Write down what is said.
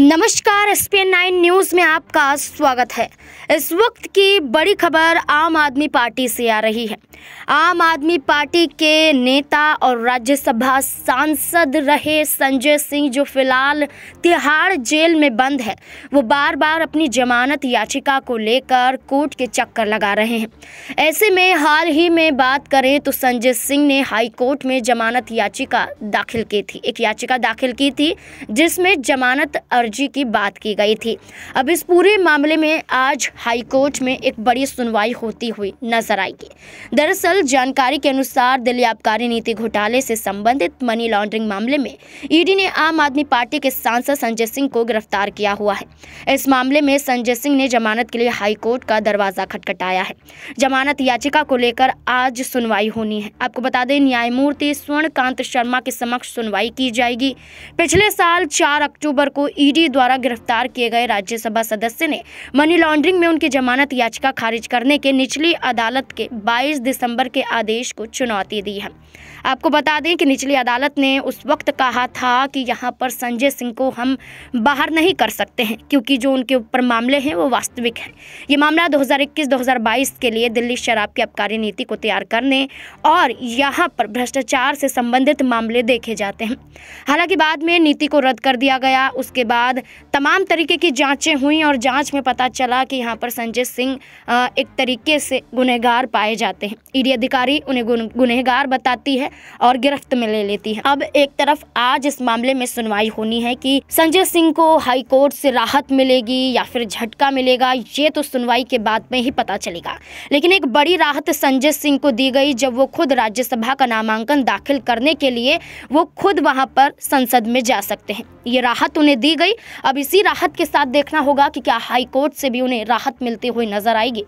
नमस्कार S P N nine news में आपका स्वागत है इस वक्त की बड़ी खबर आम आदमी पार्टी से आ रही है आम आदमी पार्टी के नेता और राज्यसभा सांसद रहे संजय सिंह जो फिलहाल तिहाड़ जेल में बंद है वो बार बार अपनी जमानत याचिका को लेकर कोर्ट के चक्कर लगा रहे हैं ऐसे में हाल ही में बात करें तो संजय सिंह ने हाई कोर्ट में जमानत याचिका दाखिल की थी एक याचिका दाखिल की थी जिसमें जमानत और अर्जी की बात की गई थी अब इस पूरे मामले में आज हाईकोर्ट में एक बड़ी सुनवाई होती हुई नजर आएगी दरअसल जानकारी के अनुसार दिल्ली आबकारी नीति घोटाले से संबंधित मनी लॉन्ड्रिंग मामले में ईडी ने आम आदमी पार्टी के सांसद संजय सिंह को गिरफ्तार किया हुआ है इस मामले में संजय सिंह ने जमानत के लिए हाईकोर्ट का दरवाजा खटखटाया है जमानत याचिका को लेकर आज सुनवाई होनी है आपको बता दें न्यायमूर्ति स्वर्णकांत शर्मा के समक्ष सुनवाई की जाएगी पिछले साल चार अक्टूबर को ईडी ईडी द्वारा गिरफ्तार किए गए राज्यसभा सदस्य ने मनी लॉन्ड्रिंग में उनकी जमानत याचिका खारिज करने के निचली अदालत के 22 दिसंबर के आदेश को चुनौती दी है आपको बता दें कि निचली अदालत ने उस वक्त कहा था कि यहाँ पर संजय सिंह को हम बाहर नहीं कर सकते हैं क्योंकि जो उनके ऊपर मामले हैं वो वास्तविक हैं ये मामला 2021-2022 के लिए दिल्ली शराब की आबकारी नीति को तैयार करने और यहाँ पर भ्रष्टाचार से संबंधित मामले देखे जाते हैं हालांकि बाद में नीति को रद्द कर दिया गया उसके बाद बाद तमाम तरीके की जांचें हुई और जांच में पता चला कि यहाँ पर संजय सिंह एक तरीके से गुनहगार पाए जाते हैं ईडी e अधिकारी उन्हें गुनहगार बताती है और गिरफ्त में ले लेती है अब एक तरफ आज इस मामले में सुनवाई होनी है कि संजय सिंह को हाई कोर्ट से राहत मिलेगी या फिर झटका मिलेगा ये तो सुनवाई के बाद में ही पता चलेगा लेकिन एक बड़ी राहत संजय सिंह को दी गई जब वो खुद राज्यसभा का नामांकन दाखिल करने के लिए वो खुद वहां पर संसद में जा सकते हैं ये राहत उन्हें दी गई गई अब इसी राहत के साथ देखना होगा कि क्या हाईकोर्ट से भी उन्हें राहत मिलते हुए नजर आएगी